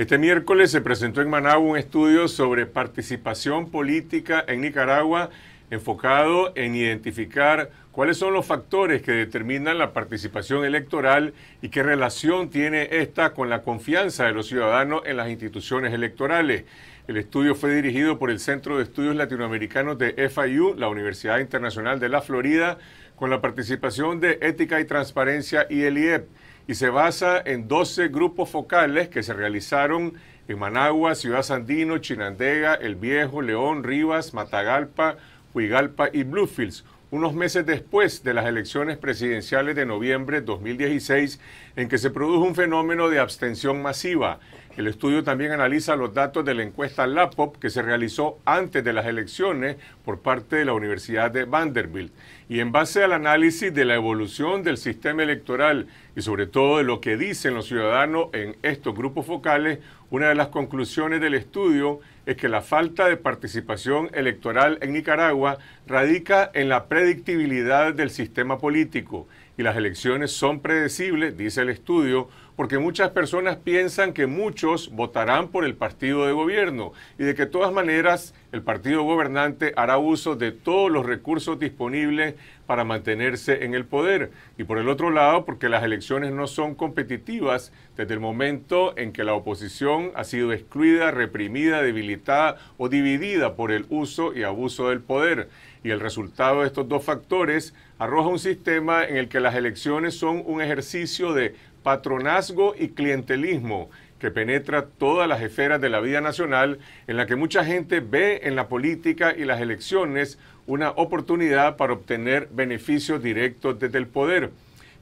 Este miércoles se presentó en Managua un estudio sobre participación política en Nicaragua enfocado en identificar cuáles son los factores que determinan la participación electoral y qué relación tiene esta con la confianza de los ciudadanos en las instituciones electorales. El estudio fue dirigido por el Centro de Estudios Latinoamericanos de FIU, la Universidad Internacional de la Florida, con la participación de Ética y Transparencia y el IEP y se basa en 12 grupos focales que se realizaron en Managua, Ciudad Sandino, Chinandega, El Viejo, León, Rivas, Matagalpa, Huigalpa y Bluefields, unos meses después de las elecciones presidenciales de noviembre de 2016, en que se produjo un fenómeno de abstención masiva el estudio también analiza los datos de la encuesta LAPOP que se realizó antes de las elecciones por parte de la Universidad de Vanderbilt. Y en base al análisis de la evolución del sistema electoral y sobre todo de lo que dicen los ciudadanos en estos grupos focales, una de las conclusiones del estudio es que la falta de participación electoral en Nicaragua radica en la predictibilidad del sistema político y las elecciones son predecibles, dice el estudio, porque muchas personas piensan que muchos votarán por el partido de gobierno y de que de todas maneras el partido gobernante hará uso de todos los recursos disponibles para mantenerse en el poder. Y por el otro lado, porque las elecciones no son competitivas desde el momento en que la oposición ha sido excluida, reprimida, debilitada o dividida por el uso y abuso del poder. Y el resultado de estos dos factores arroja un sistema en el que las elecciones son un ejercicio de patronazgo y clientelismo que penetra todas las esferas de la vida nacional, en la que mucha gente ve en la política y las elecciones una oportunidad para obtener beneficios directos desde el poder.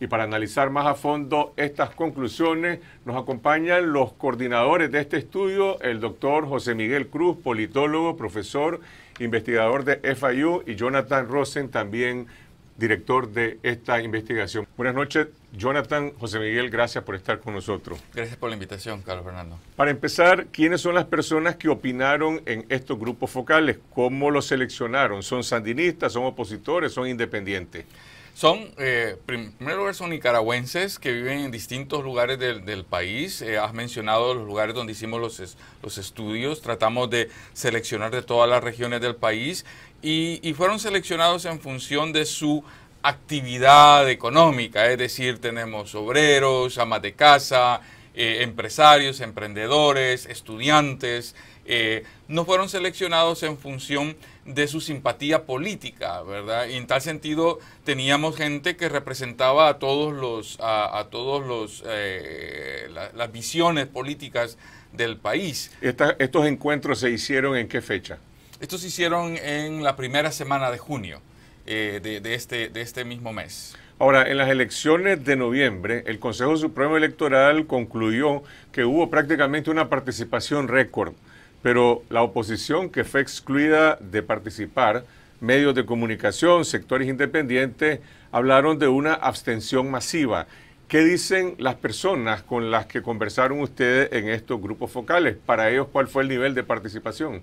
Y para analizar más a fondo estas conclusiones, nos acompañan los coordinadores de este estudio, el doctor José Miguel Cruz, politólogo, profesor, investigador de FIU, y Jonathan Rosen, también director de esta investigación. Buenas noches, Jonathan, José Miguel, gracias por estar con nosotros. Gracias por la invitación, Carlos Fernando. Para empezar, ¿quiénes son las personas que opinaron en estos grupos focales? ¿Cómo los seleccionaron? ¿Son sandinistas, son opositores, son independientes? Son, eh, primero lugar, son nicaragüenses que viven en distintos lugares del, país. Eh, has mencionado los lugares donde hicimos los, los estudios. Tratamos de seleccionar de todas las regiones del país y, fueron seleccionados en función de su actividad económica. Es decir, tenemos obreros, amas de casa, eh, empresarios, emprendedores, estudiantes. Eh, no fueron seleccionados en función de su simpatía política, ¿verdad? Y en tal sentido teníamos gente que representaba a todos los, a, todos los, eh, las visiones políticas del país. ¿Estos encuentros se hicieron en qué fecha? Estos se hicieron en la primera semana de junio eh, de, este, de este mismo mes. Ahora, en las elecciones de noviembre, el Consejo Supremo Electoral concluyó que hubo prácticamente una participación récord pero la oposición que fue excluida de participar, medios de comunicación, sectores independientes, hablaron de una abstención masiva. ¿Qué dicen las personas con las que conversaron ustedes en estos grupos focales? Para ellos, ¿cuál fue el nivel de participación?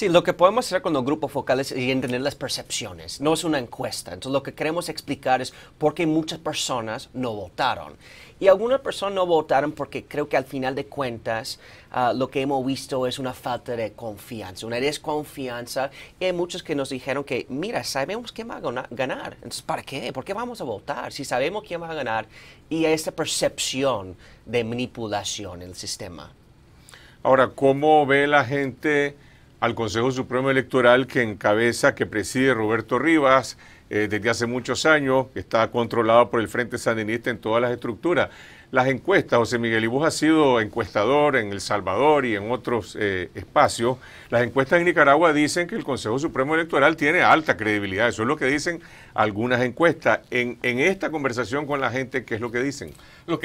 Sí, lo que podemos hacer con los grupos focales es entender las percepciones. No es una encuesta. Entonces, lo que queremos explicar es por qué muchas personas no votaron. Y algunas personas no votaron porque creo que al final de cuentas ah, lo que hemos visto es una falta de confianza, una desconfianza. Y hay muchos que nos dijeron que, mira, sabemos quién va a ganar. Entonces, ¿para qué? ¿Por qué vamos a votar si sabemos quién va a ganar? Y hay esta percepción de manipulación en el sistema. Ahora, ¿cómo ve la gente? al Consejo Supremo Electoral que encabeza, que preside Roberto Rivas eh, desde hace muchos años, que está controlado por el Frente Sandinista en todas las estructuras. Las encuestas, José Miguel Ibus ha sido encuestador en El Salvador y en otros eh, espacios. Las encuestas en Nicaragua dicen que el Consejo Supremo Electoral tiene alta credibilidad. Eso es lo que dicen algunas encuestas. En, en esta conversación con la gente, ¿qué es lo que dicen? lo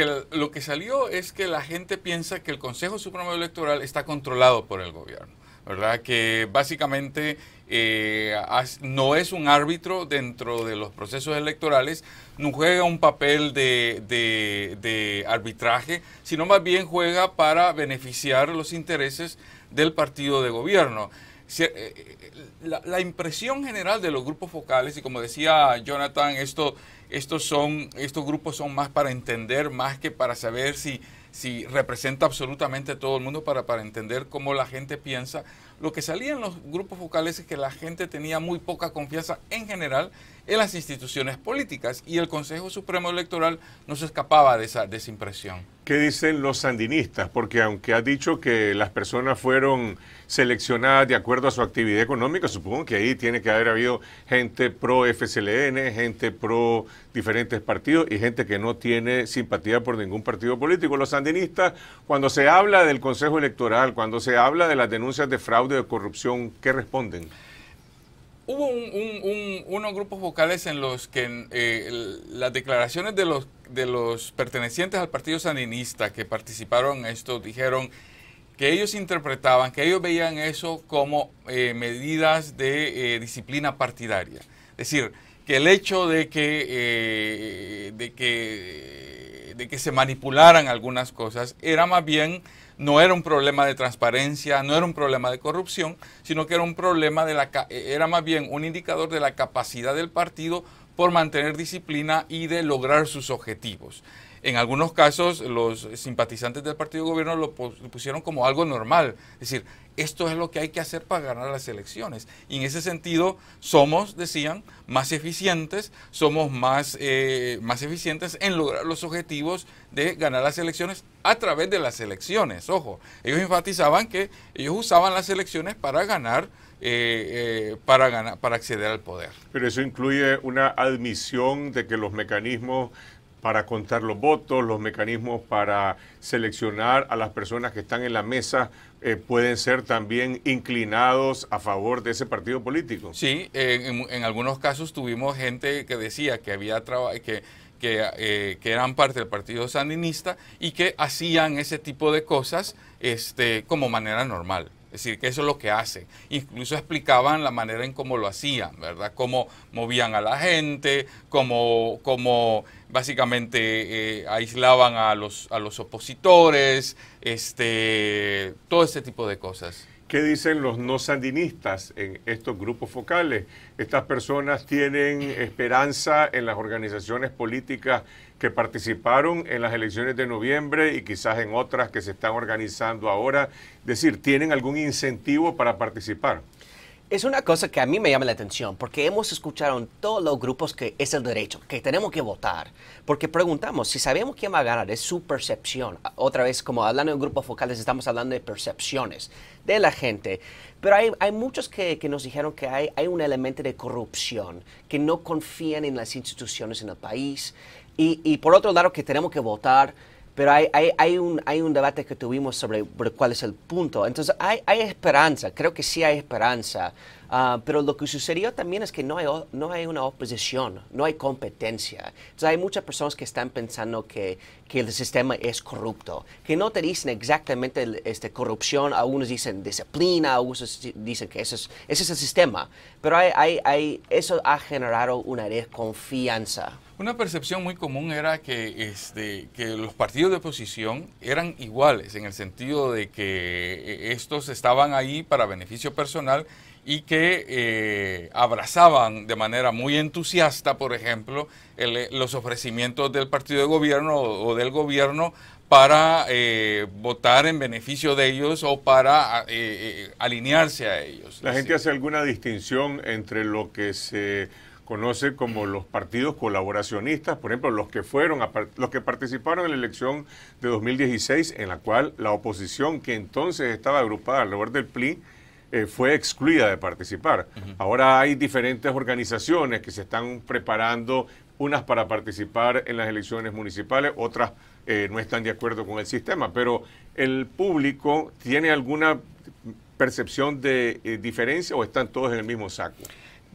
que salió es que la gente piensa que el Consejo Supremo Electoral está controlado por el gobierno ¿verdad? Que básicamente eh, no es un árbitro dentro de los procesos electorales, no juega un papel de, arbitraje, sino más bien juega para beneficiar los intereses del partido de gobierno. Eh, eh, la, impresión general de los grupos focales, y como decía Jonathan, esto, estos, son, estos grupos son más para entender, más que para saber si si representa absolutamente todo el mundo para, para entender cómo la gente piensa. Lo que salía en los grupos focales es que la gente tenía muy poca confianza en general en las instituciones políticas y el Consejo Supremo Electoral no se escapaba de esa, desimpresión. ¿Qué dicen los sandinistas? Porque aunque ha dicho que las personas fueron seleccionadas de acuerdo a su actividad económica, supongo que ahí tiene que haber habido gente pro FSLN, gente pro diferentes partidos y gente que no tiene simpatía por ningún partido político. Los sandinistas, cuando se habla del Consejo Electoral, cuando se habla de las denuncias de fraude, o corrupción, ¿qué responden? Hubo unos grupos vocales en los que eh, las declaraciones de los, de los pertenecientes al Partido Sandinista que participaron en esto dijeron que ellos interpretaban, que ellos veían eso como eh, medidas de eh, disciplina partidaria. Es decir, que el hecho de que, de que, de que se manipularan algunas cosas era más bien no era un problema de transparencia, no era un problema de corrupción, sino que era un problema de la eh, era más bien un indicador de la capacidad del partido por mantener disciplina y de lograr sus objetivos en algunos casos los simpatizantes del partido de gobierno lo pusieron como algo normal. Es decir, esto es lo que hay que hacer para ganar las elecciones. Y en ese sentido, somos, decían, más eficientes, somos más, eh, más eficientes en lograr los objetivos de ganar las elecciones a través de las elecciones. Ojo, ellos enfatizaban que ellos usaban las elecciones para ganar. Eh, eh, para, ganar, para acceder al poder. Pero eso incluye una admisión de que los mecanismos para contar los votos, los mecanismos para seleccionar a las personas que están en la mesa eh, pueden ser también inclinados a favor de ese partido político. Sí, en, algunos casos tuvimos gente que decía que había que eh, que, eran parte del partido sandinista y que hacían ese tipo de cosas este, como manera normal. Es decir, que eso es lo que hacen. Incluso explicaban la manera en cómo lo hacían, ¿verdad? Cómo movían a la gente, cómo, cómo básicamente eh, aislaban a los, opositores, este, todo ese tipo de cosas. ¿Qué dicen los no sandinistas en estos grupos focales? ¿Estas personas tienen esperanza en las organizaciones políticas que participaron en las elecciones de noviembre y quizás en otras que se están organizando ahora? Es decir, ¿tienen algún incentivo para participar? Es una cosa que a mí me llama la atención, porque hemos escuchado en todos los grupos que es el derecho, que tenemos que votar, porque preguntamos, si sabemos quién va a ganar, es su percepción. Otra vez, como hablando de grupos focales, estamos hablando de percepciones de la gente, pero hay, muchos que, nos dijeron que hay, hay un elemento de corrupción, que no confían en las instituciones en el país, y, y por otro lado, que tenemos que votar pero hay, un, hay un debate que tuvimos sobre cuál es el punto. Entonces, hay, esperanza, creo que sí hay esperanza, ah, pero lo que sucedió también es que no hay, no hay una oposición, no hay competencia. Entonces, hay muchas personas que están pensando que, el sistema es corrupto, que no te dicen exactamente este, corrupción, algunos dicen disciplina, algunos dicen que ese es, el sistema, pero eso ha generado una desconfianza una percepción muy común era que, este, que los partidos de oposición eran iguales, en el sentido de que eh, estos estaban ahí para beneficio personal y que eh, abrazaban de manera muy entusiasta, por ejemplo, eh, los ofrecimientos del partido de gobierno o, del gobierno para votar en beneficio de ellos o para alinearse a ellos. La gente hace alguna distinción entre lo que se conoce como los partidos colaboracionistas, por ejemplo, los que fueron los que participaron en la elección de 2016 en la cual la oposición que entonces estaba agrupada alrededor del PLI eh, fue excluida de participar. Ahora hay diferentes organizaciones que se están preparando, unas para participar en las elecciones municipales, otras eh, no están de acuerdo con el sistema, pero el público tiene alguna percepción de eh, diferencia o están todos en el mismo saco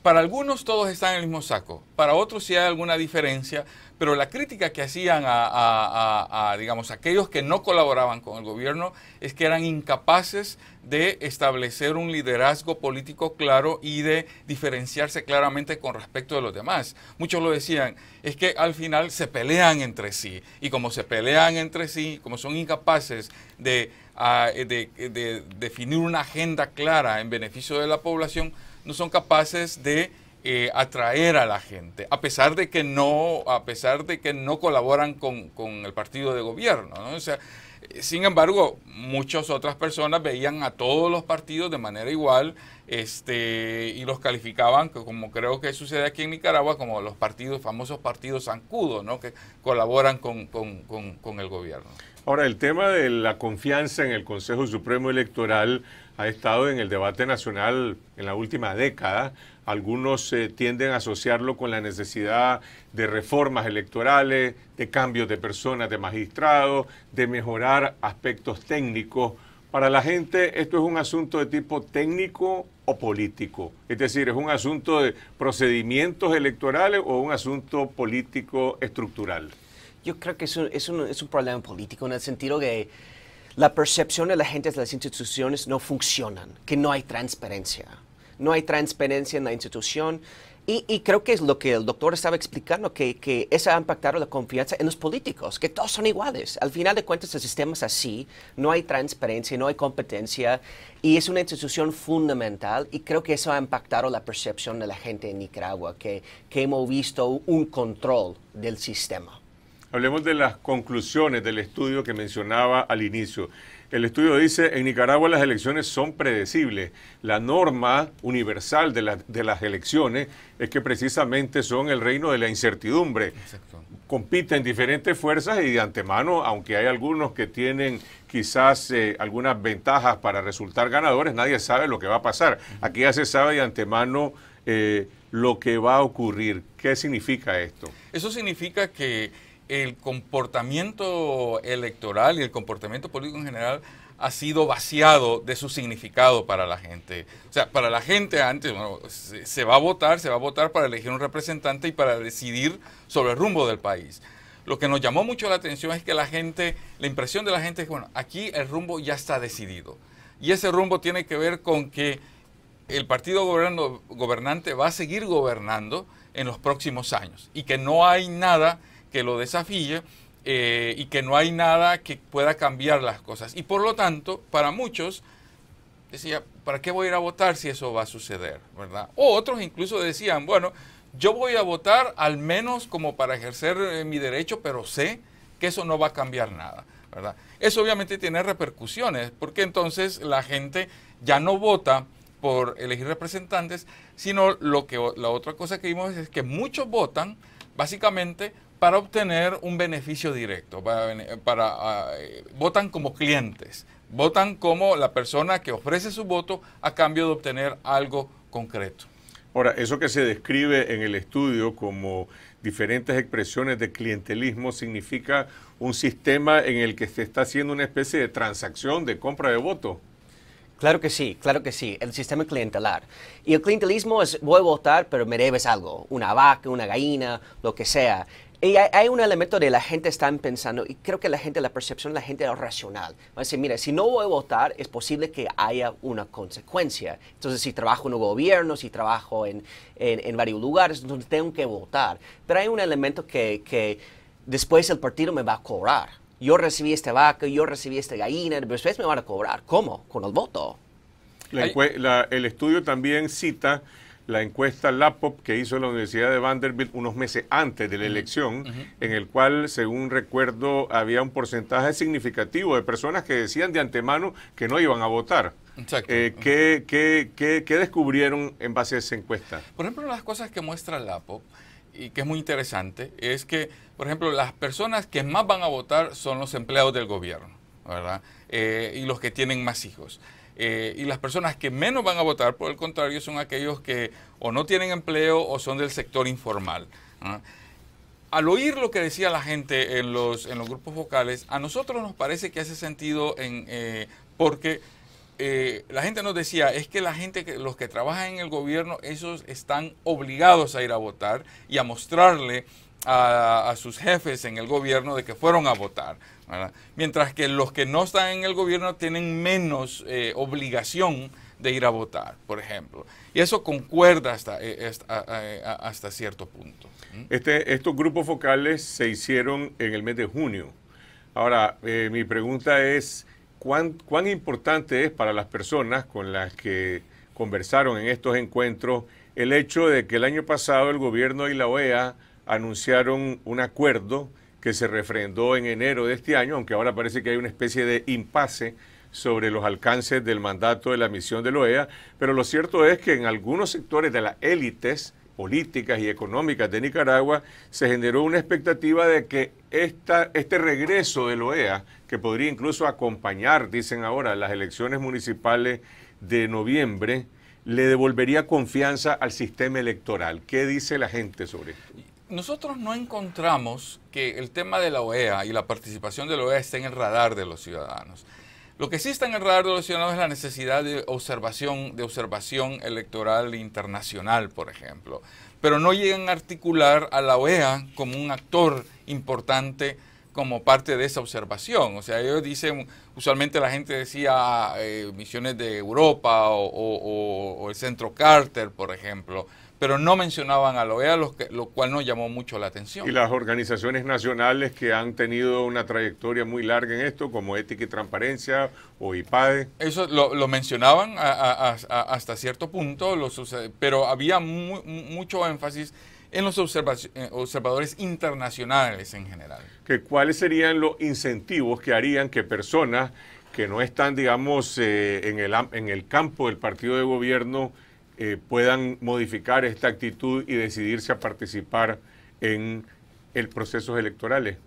para algunos todos están en el mismo saco, para otros sí hay alguna diferencia, pero la crítica que hacían a, digamos, aquellos que no colaboraban con el gobierno es que eran incapaces de establecer un liderazgo político claro y de diferenciarse claramente con respecto de los demás. Muchos lo decían, es que al final se pelean entre sí, y como se pelean entre sí, como son incapaces de ah, definir una agenda clara en beneficio de la población, no son capaces de eh, atraer a la gente, a pesar de que no, a pesar de que no colaboran con, el partido de gobierno. ¿no? Eh, sin embargo, muchas otras personas veían a todos los partidos de manera igual este, y los calificaban, como creo que sucede aquí en Nicaragua, como los partidos, famosos partidos zancudos, ¿no? que colaboran con, con el gobierno. Ahora, el tema de la confianza en el Consejo Supremo Electoral ha estado en el debate nacional en la última década. Algunos eh, tienden a asociarlo con la necesidad de reformas electorales, de cambios de personas, de magistrados, de mejorar aspectos técnicos. Para la gente esto es un asunto de tipo técnico o político. Es decir, es un asunto de procedimientos electorales o un asunto político estructural. Yo creo que es un, es un, problema político en el sentido que la percepción de la gente de las instituciones no funcionan, que no hay transparencia. No hay transparencia en la institución. Y, creo que es lo que el doctor estaba explicando, que, que eso ha impactado la confianza en los políticos, que todos son iguales. Al final de cuentas, el sistema es así, no hay transparencia, no hay competencia, y es una institución fundamental, y creo que eso ha impactado la percepción de la gente en Nicaragua, que hemos visto un control del sistema. Hablemos de las conclusiones del estudio que mencionaba al inicio. El estudio dice, en Nicaragua las elecciones son predecibles. La norma universal de, las elecciones es que precisamente son el reino de la incertidumbre. Compiten diferentes fuerzas y de antemano, aunque hay algunos que tienen quizás eh, algunas ventajas para resultar ganadores, nadie sabe lo que va a pasar. Aquí ya se sabe de antemano eh, lo que va a ocurrir. ¿Qué significa esto? Eso significa que el comportamiento electoral y el comportamiento político en general ha sido vaciado de su significado para la gente. O sea, para la gente antes, se, va a votar, se va a votar para elegir un representante y para decidir sobre el rumbo del país. Lo que nos llamó mucho la atención es que la gente, la impresión de la gente es que, bueno, aquí el rumbo ya está decidido. Y ese rumbo tiene que ver con que el partido gobernante va a seguir gobernando en los próximos años y que no hay nada que lo desafíe eh, y que no hay nada que pueda cambiar las cosas. Y por lo tanto, para muchos, decía, ¿para qué voy a ir a votar si eso va a suceder? ¿verdad? O otros incluso decían, bueno, yo voy a votar al menos como para ejercer eh, mi derecho, pero sé que eso no va a cambiar nada. ¿verdad? Eso obviamente tiene repercusiones, porque entonces la gente ya no vota por elegir representantes, sino lo que la otra cosa que vimos es que muchos votan básicamente para obtener un beneficio directo, para, ah, eh, votan como clientes, votan como la persona que ofrece su voto a cambio de obtener algo concreto. Ahora, eso que se describe en el estudio como diferentes expresiones de clientelismo significa un sistema en el que se está haciendo una especie de transacción de compra de voto. Claro que sí, claro que sí, el sistema clientelar. Y el clientelismo es voy a votar, pero me debes algo, una vaca, una gallina, lo que sea. Y hay, un elemento de la gente está pensando, y creo que la gente, la percepción de la gente es racional. Va a decir, mira, si no voy a votar, es posible que haya una consecuencia. Entonces, si trabajo en un gobierno, si trabajo en, varios lugares, entonces tengo que votar. Pero hay un elemento que, después el partido me va a cobrar. Yo recibí este vaca, yo recibí esta gallina, después me van a cobrar. ¿Cómo? Con el voto. el estudio también cita la encuesta LAPOP que hizo la Universidad de Vanderbilt unos meses antes de la elección, en el cual, según recuerdo, había un porcentaje significativo de personas que decían de antemano que no iban a votar. Exacto. Eh, ¿qué, descubrieron en base a esa encuesta? Por ejemplo, las cosas que muestra LAPOP y que es muy interesante es que, por ejemplo, las personas que más van a votar son los empleados del gobierno, ¿verdad? Eh, y los que tienen más hijos. Eh, y las personas que menos van a votar, por el contrario, son aquellos que o no tienen empleo o son del sector informal. ¿ah? Al oír lo que decía la gente en los, en los grupos vocales, a nosotros nos parece que hace sentido en, eh, porque eh, la gente nos decía, es que la gente, los que trabajan en el gobierno, esos están obligados a ir a votar y a mostrarle a, sus jefes en el gobierno de que fueron a votar. Mientras que los que no están en el gobierno tienen menos eh, obligación de ir a votar, por ejemplo. Y eso concuerda hasta, eh, hasta, cierto punto. Este, estos grupos focales se hicieron en el mes de junio. Ahora, mi pregunta es, cuán, importante es para las personas con las que conversaron en estos encuentros el hecho de que el año pasado el gobierno y la OEA anunciaron un acuerdo que se refrendó en enero de este año, aunque ahora parece que hay una especie de impasse sobre los alcances del mandato de la misión de la OEA, pero lo cierto es que en algunos sectores de las élites políticas y económicas de Nicaragua, se generó una expectativa de que esta, este regreso de la e OEA, que podría incluso acompañar, dicen ahora, las elecciones municipales de noviembre, le devolvería confianza al sistema electoral. ¿Qué dice la gente sobre esto? Nosotros no encontramos que el tema de la OEA y la participación de la e OEA esté en el radar de los ciudadanos. Lo que sí está en el radar de los ciudadanos es la necesidad de observación, de observación electoral internacional, por ejemplo. Pero no llegan a articular a la OEA como un actor importante como parte de esa observación. O sea, ellos dicen, usualmente la gente decía eh, misiones de Europa o el Centro Carter, por ejemplo pero no mencionaban a la OEA, lo, que, lo cual nos llamó mucho la atención. Y las organizaciones nacionales que han tenido una trayectoria muy larga en esto, como Ética y Transparencia o IPADE. Eso lo, mencionaban hasta cierto punto, pero había mucho énfasis en los eh, observadores internacionales en general. ¿Que ¿Cuáles serían los incentivos que harían que personas que no están, digamos, eh, en, el, en el campo del partido de gobierno, eh, puedan modificar esta actitud y decidirse a participar en el procesos electorales?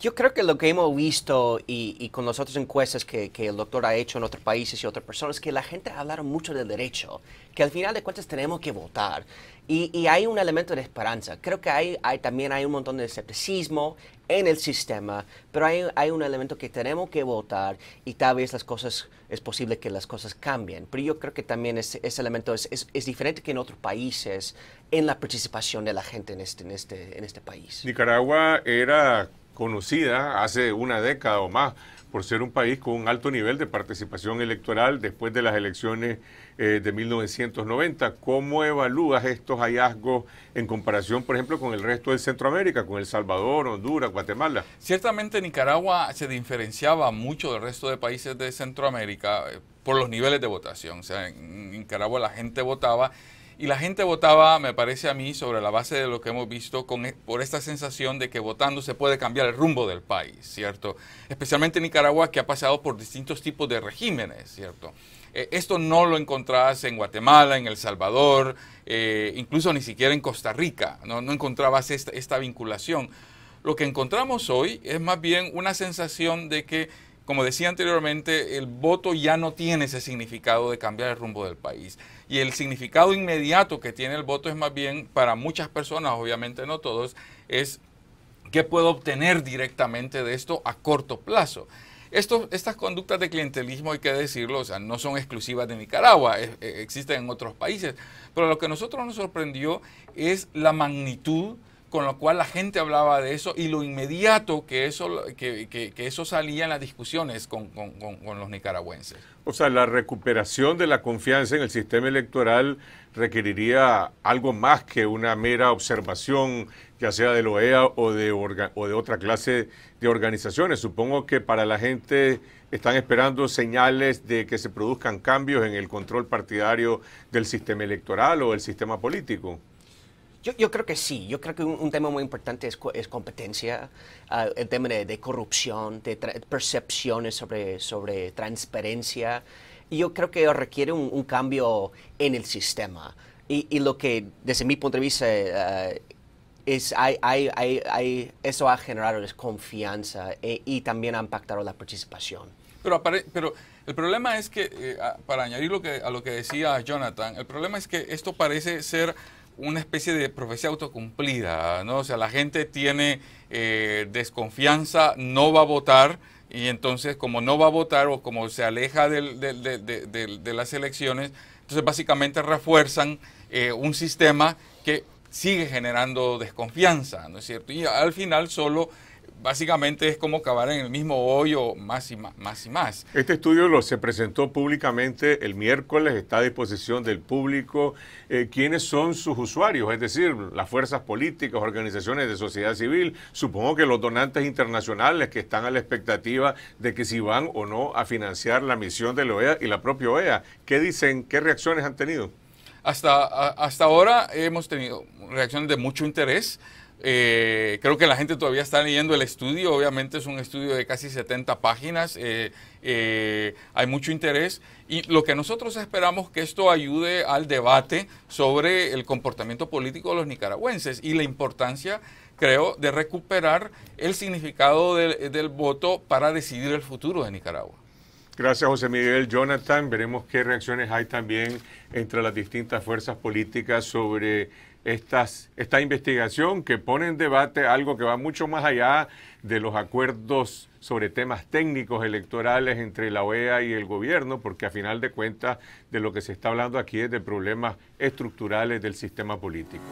Yo creo que lo que hemos visto y, con las otras encuestas que, el doctor ha hecho en otros países y otras personas, que la gente hablado mucho del derecho, que al final de cuentas tenemos que votar. Y, hay un elemento de esperanza. Creo que hay, también hay un montón de escepticismo en el sistema, pero hay, un elemento que tenemos que votar y tal vez las cosas, es posible que las cosas cambien. Pero yo creo que también ese, ese elemento es, diferente que en otros países en la participación de la gente en este, en este, en este país. Nicaragua era conocida hace una década o más por ser un país con un alto nivel de participación electoral después de las elecciones eh, de 1990. ¿Cómo evalúas estos hallazgos en comparación, por ejemplo, con el resto de Centroamérica, con El Salvador, Honduras, Guatemala? Ciertamente Nicaragua se diferenciaba mucho del resto de países de Centroamérica eh, por los niveles de votación. O sea, en Nicaragua la gente votaba y la gente votaba, me parece a mí, sobre la base de lo que hemos visto, con, e, por esta sensación de que votando se puede cambiar el rumbo del país, ¿cierto? Especialmente Nicaragua, que ha pasado por distintos tipos de regímenes, ¿cierto? Eh, esto no lo encontrabas en Guatemala, en El Salvador, eh, incluso ni siquiera en Costa Rica, no, encontrabas esta, esta vinculación. Lo que encontramos hoy es más bien una sensación de que como decía anteriormente, el voto ya no tiene ese significado de cambiar el rumbo del país. Y el significado inmediato que tiene el voto es más bien, para muchas personas, obviamente no todos, es qué puedo obtener directamente de esto a corto plazo. Esto, estas conductas de clientelismo, hay que decirlo, no son exclusivas de Nicaragua, eh, existen en otros países. Pero lo que a nosotros nos sorprendió es la magnitud con lo cual la gente hablaba de eso y lo inmediato que eso, que, eso salía en las discusiones con, con, los nicaragüenses. O sea, la recuperación de la confianza en el sistema electoral requeriría algo más que una mera observación, ya sea de la e OEA o de, o de otra clase de organizaciones. Supongo que para la gente están esperando señales de que se produzcan cambios en el control partidario del sistema electoral o del sistema político. Yo, creo que sí, yo creo que un, tema muy importante es, competencia, ah, el tema de, corrupción, de percepciones sobre, sobre transparencia. Y yo creo que requiere un, cambio en el sistema. Y, lo que, desde mi punto de vista, ah, es, hay, hay, hay, eso ha generado desconfianza e, y también ha impactado la participación. Pero, pero el problema es que, eh, para añadir lo que, a lo que decía Jonathan, el problema es que esto parece ser una especie de profecía autocumplida, ¿no? O sea, la gente tiene eh, desconfianza, no va a votar, y entonces como no va a votar o como se aleja de las elecciones, entonces básicamente refuerzan eh, un sistema que sigue generando desconfianza, ¿no es cierto? Y al final solo básicamente es como cavar en el mismo hoyo más y más, y más. Este estudio lo se presentó públicamente el miércoles, está a disposición del público. Eh, ¿Quiénes son sus usuarios? Es decir, las fuerzas políticas, organizaciones de sociedad civil, supongo que los donantes internacionales que están a la expectativa de que si van o no a financiar la misión de la OEA y la propia OEA. ¿Qué dicen? ¿Qué reacciones han tenido? Hasta, hasta ahora hemos tenido reacciones de mucho interés. Eh, creo que la gente todavía está leyendo el estudio, obviamente es un estudio de casi 70 páginas, eh, eh, hay mucho interés y lo que nosotros esperamos que esto ayude al debate sobre el comportamiento político de los nicaragüenses y la importancia, creo, de recuperar el significado del, del voto para decidir el futuro de Nicaragua. Gracias, José Miguel. Jonathan, veremos qué reacciones hay también entre las distintas fuerzas políticas sobre esta investigación que pone en debate algo que va mucho más allá de los acuerdos sobre temas técnicos electorales entre la OEA y el gobierno, porque a final de cuentas de lo que se está hablando aquí es de problemas estructurales del sistema político.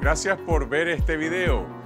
Gracias por ver este video.